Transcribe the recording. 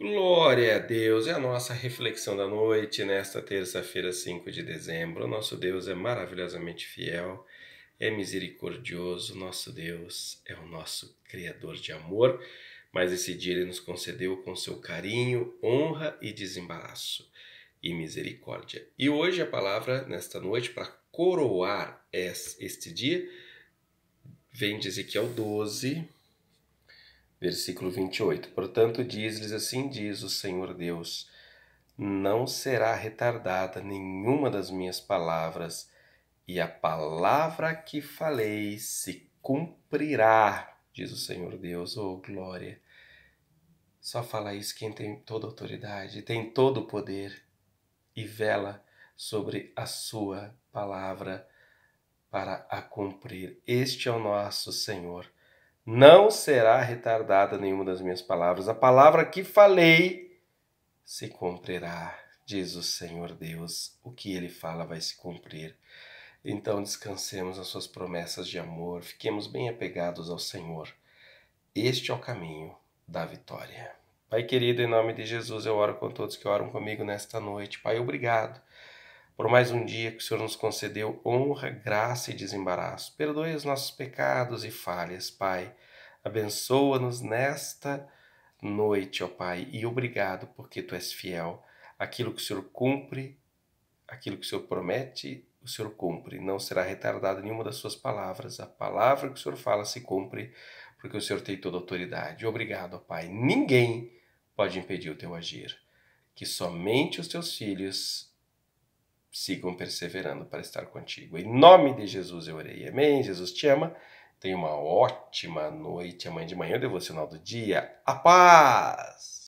Glória a Deus, é a nossa reflexão da noite nesta terça-feira, 5 de dezembro. nosso Deus é maravilhosamente fiel, é misericordioso, nosso Deus é o nosso Criador de amor, mas esse dia ele nos concedeu com seu carinho, honra e desembaraço e misericórdia. E hoje a palavra, nesta noite, para coroar este dia, vem de Ezequiel 12, Versículo 28. Portanto, diz-lhes assim: diz o Senhor Deus: Não será retardada nenhuma das minhas palavras, e a palavra que falei se cumprirá, diz o Senhor Deus. Oh, glória! Só fala isso quem tem toda autoridade, tem todo o poder e vela sobre a sua palavra para a cumprir. Este é o nosso Senhor não será retardada nenhuma das minhas palavras. A palavra que falei se cumprirá, diz o Senhor Deus. O que ele fala vai se cumprir. Então descansemos as suas promessas de amor, fiquemos bem apegados ao Senhor. Este é o caminho da vitória. Pai querido, em nome de Jesus, eu oro com todos que oram comigo nesta noite. Pai, obrigado por mais um dia que o Senhor nos concedeu honra, graça e desembaraço. Perdoe os nossos pecados e falhas, Pai. Abençoa-nos nesta noite, ó Pai, e obrigado porque tu és fiel. Aquilo que o Senhor cumpre, aquilo que o Senhor promete, o Senhor cumpre. Não será retardada nenhuma das suas palavras. A palavra que o Senhor fala se cumpre, porque o Senhor tem toda a autoridade. Obrigado, ó Pai. Ninguém pode impedir o teu agir. Que somente os teus filhos sigam perseverando para estar contigo. Em nome de Jesus eu orei. Amém. Jesus te ama. Tenha uma ótima noite. Amanhã de manhã, o devocional do dia. A paz!